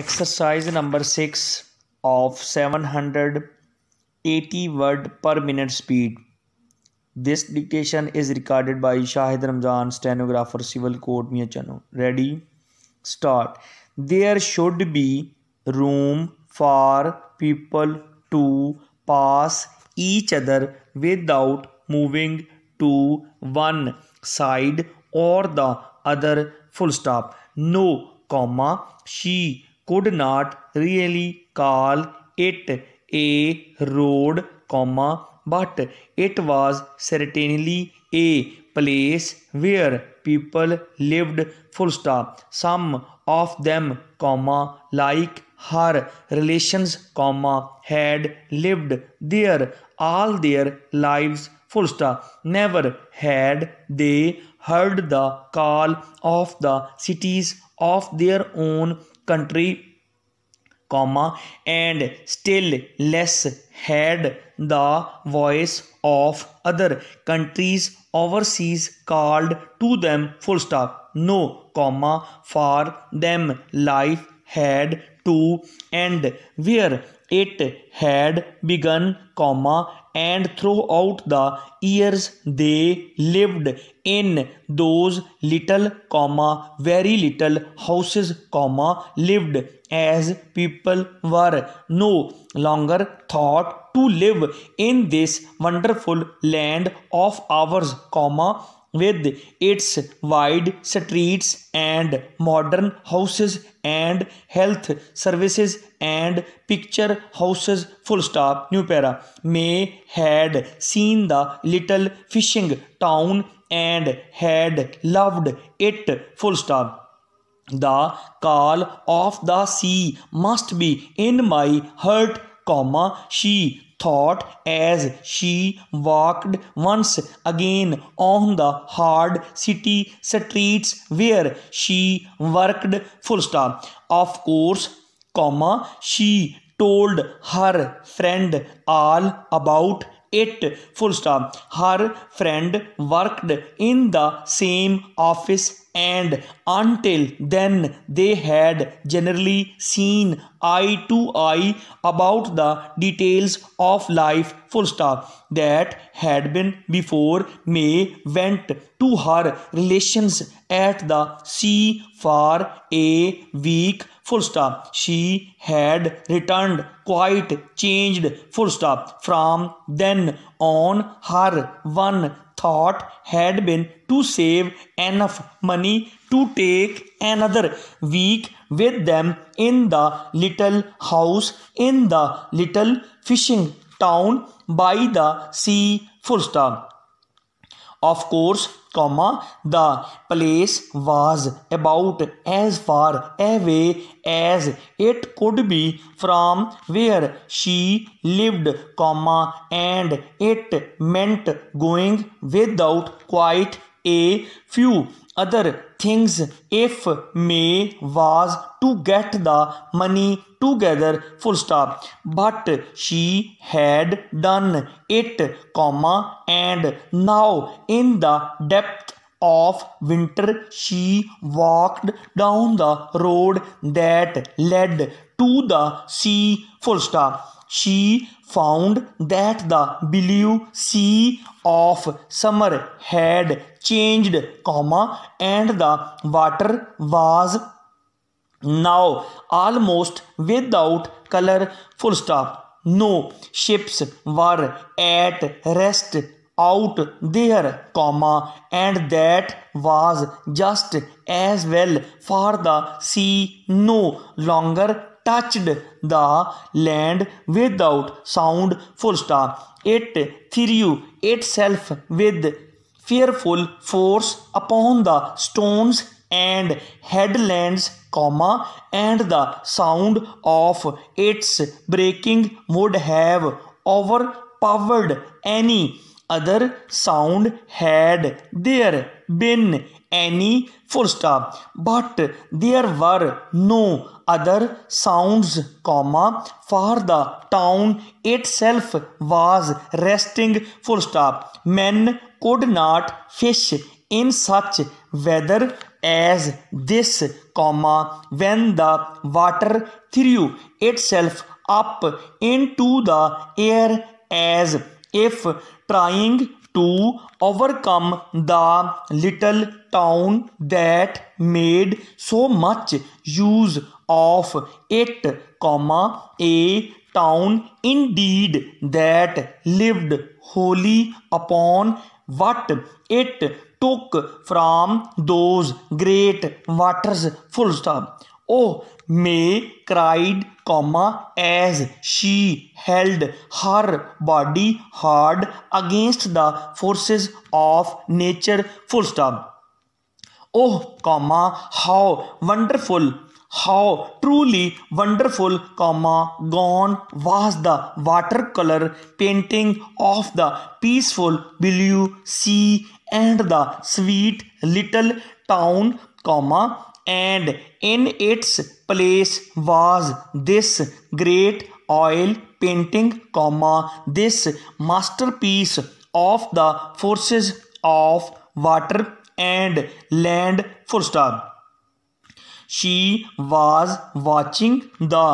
exercise number 6 of 780 word per minute speed this dictation is recorded by Shahid Ramzan, stenographer, civil court, Mia Ready? Start. There should be room for people to pass each other without moving to one side or the other. Full stop. No, comma. She could not really call it a road, comma, but it was certainly a place where people lived full stop some of them comma like her relations comma had lived there all their lives full stop never had they heard the call of the cities of their own country comma and still less had the voice of other countries overseas called to them full stop no comma for them life had to end where it had begun, comma, and throughout the years they lived in those little, comma, very little houses, comma, lived as people were no longer thought to live in this wonderful land of ours, comma, with its wide streets and modern houses and health services and picture houses full stop new para may had seen the little fishing town and had loved it full stop the call of the sea must be in my heart comma she thought as she walked once again on the hard city streets where she worked full stop of course comma she told her friend all about it full stop her friend worked in the same office and until then they had generally seen eye to eye about the details of life full stop that had been before may went to her relations at the sea for a week full stop she had returned quite changed full stop from then on her one thought had been to save enough money to take another week with them in the little house in the little fishing town by the sea full stop of course comma the place was about as far away as it could be from where she lived comma and it meant going without quite a few other things if may was to get the money together full stop but she had done it comma and now in the depth of winter she walked down the road that led to the sea full stop she found that the blue sea of summer had changed comma and the water was now almost without color full stop no ships were at rest out there comma and that was just as well for the sea no longer touched the land without sound full stop. It threw itself with fearful force upon the stones and headlands, comma, and the sound of its breaking would have overpowered any other sound had there been any full stop but there were no other sounds comma for the town itself was resting full stop men could not fish in such weather as this comma when the water threw itself up into the air as if trying to overcome the little town that made so much use of it comma a town indeed that lived wholly upon what it took from those great waters full stop O maid cried comma as she held her body hard against the forces of nature full stop oh comma how wonderful how truly wonderful comma gone was the water colour painting of the peaceful blue sea and the sweet little town comma and in its place was this great oil painting comma this masterpiece of the forces of water and land full star she was watching the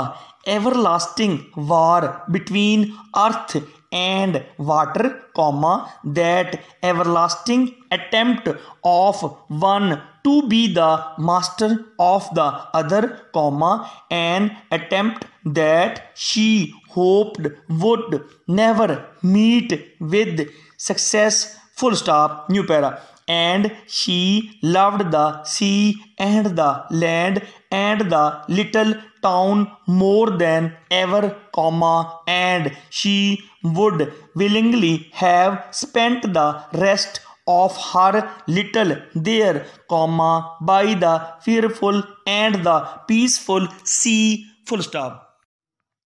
everlasting war between earth and water comma that everlasting attempt of one to be the master of the other comma an attempt that she hoped would never meet with success full stop new para and she loved the sea and the land and the little town more than ever comma and she would willingly have spent the rest of her little there, comma, by the fearful and the peaceful sea, full stop.